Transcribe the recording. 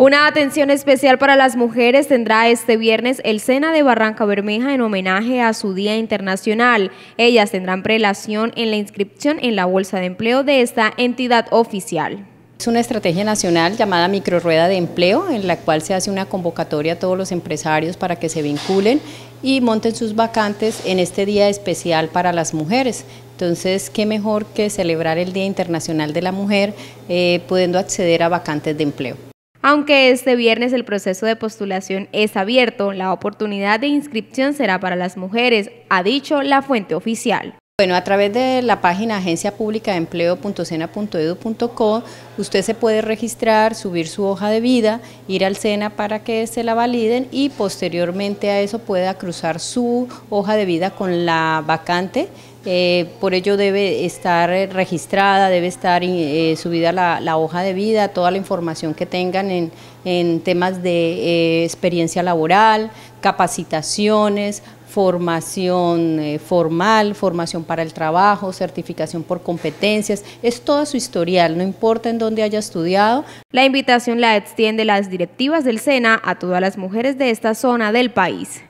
Una atención especial para las mujeres tendrá este viernes el Sena de Barranca Bermeja en homenaje a su Día Internacional. Ellas tendrán prelación en la inscripción en la Bolsa de Empleo de esta entidad oficial. Es una estrategia nacional llamada Microrueda de Empleo, en la cual se hace una convocatoria a todos los empresarios para que se vinculen y monten sus vacantes en este día especial para las mujeres. Entonces, qué mejor que celebrar el Día Internacional de la Mujer eh, pudiendo acceder a vacantes de empleo. Aunque este viernes el proceso de postulación es abierto, la oportunidad de inscripción será para las mujeres, ha dicho la fuente oficial. Bueno, a través de la página agenciapublicadeempleo.cena.edu.co usted se puede registrar, subir su hoja de vida, ir al SENA para que se la validen y posteriormente a eso pueda cruzar su hoja de vida con la vacante eh, por ello debe estar registrada, debe estar eh, subida la, hoja de vida, toda la información que tengan en, temas de eh, experiencia laboral, capacitaciones, formación formal, formación para el trabajo, certificación por competencias, es todo su historial, no importa en dónde haya estudiado. La invitación la extiende las directivas del SENA a todas las mujeres de esta zona del país.